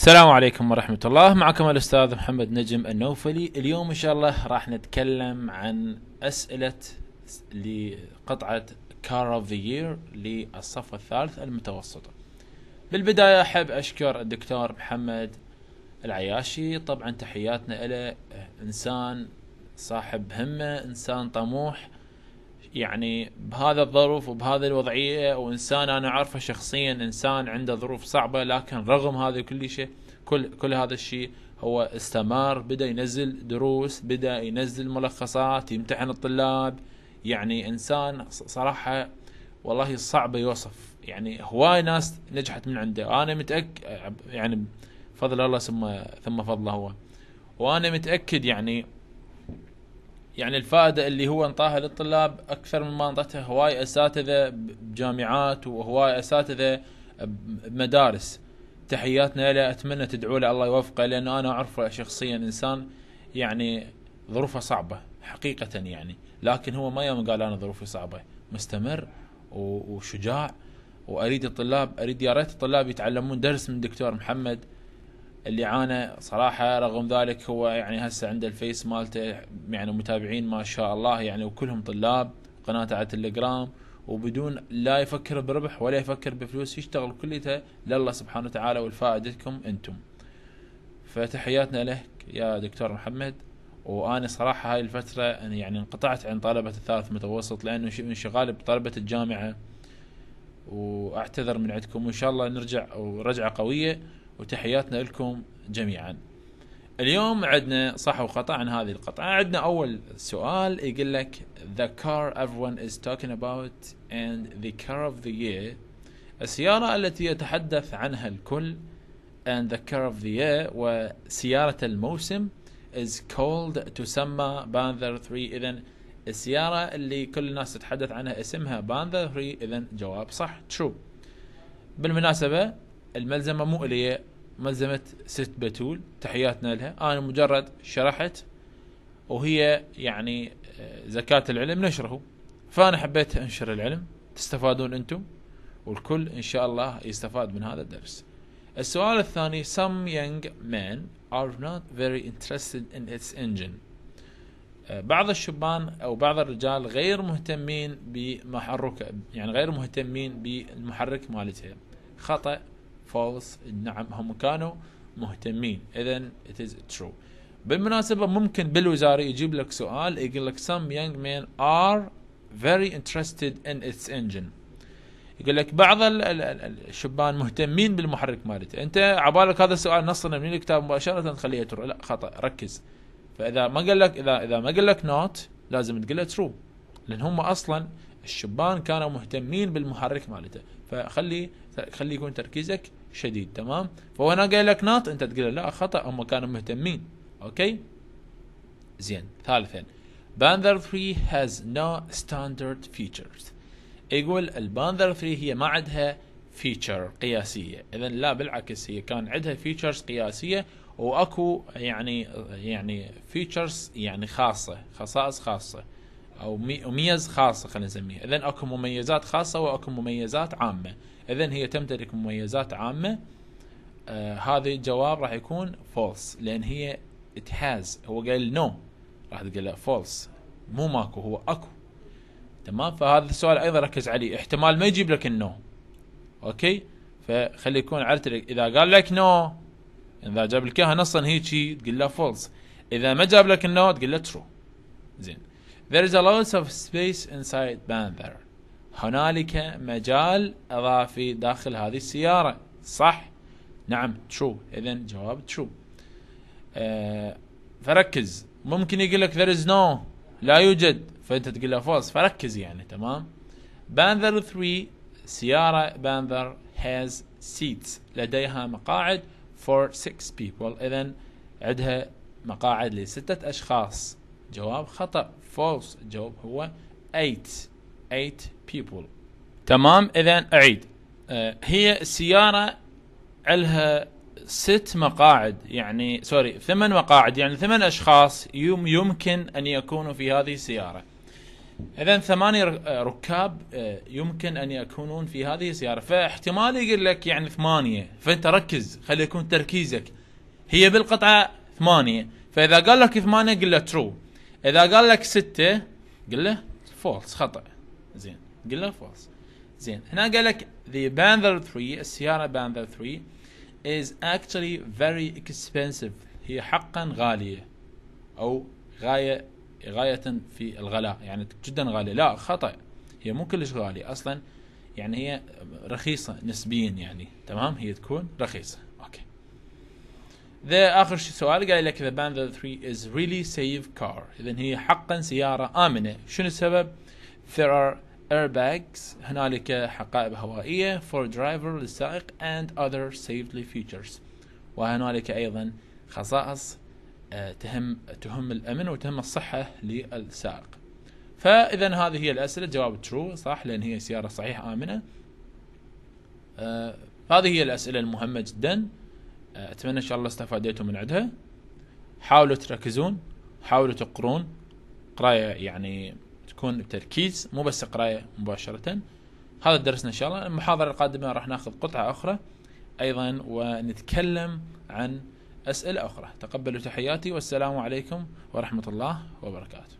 السلام عليكم ورحمة الله معكم الأستاذ محمد نجم النوفلي اليوم إن شاء الله راح نتكلم عن أسئلة لقطعة كار اوف ذا يير للصف الثالث المتوسطة بالبداية أحب أشكر الدكتور محمد العياشي طبعا تحياتنا له إنسان صاحب همة إنسان طموح يعني بهذا الظروف وبهذه الوضعيه وانسان انا اعرفه شخصيا انسان عنده ظروف صعبه لكن رغم هذا كل شيء كل كل هذا الشيء هو استمر بدا ينزل دروس بدا ينزل ملخصات يمتحن الطلاب يعني انسان صراحه والله صعب يوصف يعني هواي ناس نجحت من عنده انا متاكد يعني فضل الله ثم ثم فضله هو وانا متاكد يعني يعني الفائده اللي هو انطاها للطلاب اكثر مما انطته هواي اساتذه بجامعات وهواي اساتذه بمدارس تحياتنا له اتمنى تدعوا له الله يوفقه لان انا اعرفه شخصيا انسان يعني ظروفه صعبه حقيقه يعني لكن هو ما يوم قال انا ظروفي صعبه مستمر وشجاع واريد الطلاب اريد يا ريت الطلاب يتعلمون درس من دكتور محمد اللي عانى صراحه رغم ذلك هو يعني هسه عنده الفيس مالته يعني متابعين ما شاء الله يعني وكلهم طلاب قناته على تليجرام وبدون لا يفكر بربح ولا يفكر بفلوس يشتغل كليته لله سبحانه وتعالى والفائدتكم انتم فتحياتنا لك يا دكتور محمد وانا صراحه هاي الفتره يعني انقطعت عن طلبه الثالث متوسط لانه انشغال بطلبه الجامعه واعتذر من عندكم وان شاء الله نرجع ورجعه قويه وتحياتنا لكم جميعا اليوم عندنا صح وخطا عن هذه القطعه عندنا اول سؤال يقول لك the car everyone is talking about and the car of the year السياره التي يتحدث عنها الكل and the car of the year وسياره الموسم is called تسمى بانذر 3 اذا السياره اللي كل الناس تتحدث عنها اسمها بانذر 3 اذا جواب صح true بالمناسبه الملزمه مو الي ملزمه ست بتول تحياتنا لها انا مجرد شرحت وهي يعني آه، زكاه العلم نشره فانا حبيت انشر العلم تستفادون انتم والكل ان شاء الله يستفاد من هذا الدرس السؤال الثاني some young men are not very interested in its engine آه، بعض الشبان او بعض الرجال غير مهتمين بمحركه يعني غير مهتمين بالمحرك مالتها خطا فولس نعم هم كانوا مهتمين اذا ات از ترو بالمناسبة ممكن بالوزارة يجيب لك سؤال يقول لك some young men are very interested in its engine يقول لك بعض الشبان مهتمين بالمحرك مالته انت عبالك هذا السؤال نصنا من الكتاب مباشرة خليه ترو لا خطأ ركز فاذا ما قال لك اذا اذا ما قال لك نوت لازم تقول له ترو لان هم اصلا الشبان كانوا مهتمين بالمحرك مالته فخلي خلي يكون تركيزك شديد تمام فهو انا قايل لك ناط انت تقول لا خطا هم كانوا مهتمين اوكي زين ثالثا باندر 3 has no standard features يقول الباندر 3 هي ما عندها فيتشر قياسيه اذا لا بالعكس هي كان عندها فيتشرز قياسيه واكو يعني يعني فيتشرز يعني خاصه خصائص خاصه او ميز خاصه خلينا نسميها اذا اكو مميزات خاصه واكو مميزات عامه اذا هي تمتلك مميزات عامه آه هذا الجواب راح يكون فولس لان هي هاز هو قال نو راح تقول له فولس مو ماكو هو اكو تمام فهذا السؤال ايضا ركز عليه احتمال ما يجيب لك النو اوكي فخلي يكون عرفت اذا قال لك نو اذا جاب لك اياها نصا هيجي تقول له فولس اذا ما جاب لك النو تقول له ترو زين There is a lot of space inside Panther. هنالك مجال إضافي داخل هذه السيارة صح؟ نعم true إذا جواب true آه، فركز ممكن يقول لك there is no لا يوجد فأنت تقول له false فركز يعني تمام Panther 3 سيارة Panther has seats لديها مقاعد for 6 people إذا عندها مقاعد لستة أشخاص جواب خطأ false الجواب هو 8 8 people تمام إذا أعيد آه، هي السيارة علها ست مقاعد يعني سوري ثمان مقاعد يعني ثمان أشخاص يم يمكن أن يكونوا في هذه السيارة إذا ثمانية آه، ركاب آه، يمكن أن يكونون في هذه السيارة فاحتمال يقول لك يعني ثمانية فأنت ركز خلي يكون تركيزك هي بالقطعة ثمانية فإذا قال لك ثمانية قل له ترو اذا قال لك ستة قل له فولس خطا زين قل له فولس زين هنا قال لك the Panther 3 السيارة Panther 3 is actually very expensive هي حقا غالية او غاية غاية في الغلاء يعني جدا غالية لا خطأ هي مو كلش غالية اصلا يعني هي رخيصة نسبيا يعني تمام هي تكون رخيصة ذا اخر سؤال قال لك ذا باندا 3 is really safe car اذا هي حقا سياره امنه شنو السبب؟ there are airbags هنالك حقائب هوائيه for driver للسائق and other safety features وهنالك ايضا خصائص آه، تهم تهم الامن وتهم الصحه للسائق فاذا هذه هي الاسئله جواب ترو صح لان هي سياره صحيحه امنه آه هذه هي الاسئله المهمه جدا اتمنى ان شاء الله استفاديتوا من عندها حاولوا تركزون حاولوا تقرون قرايه يعني تكون بتركيز مو بس قرايه مباشره هذا درسنا ان شاء الله المحاضره القادمه راح ناخذ قطعه اخرى ايضا ونتكلم عن اسئله اخرى تقبلوا تحياتي والسلام عليكم ورحمه الله وبركاته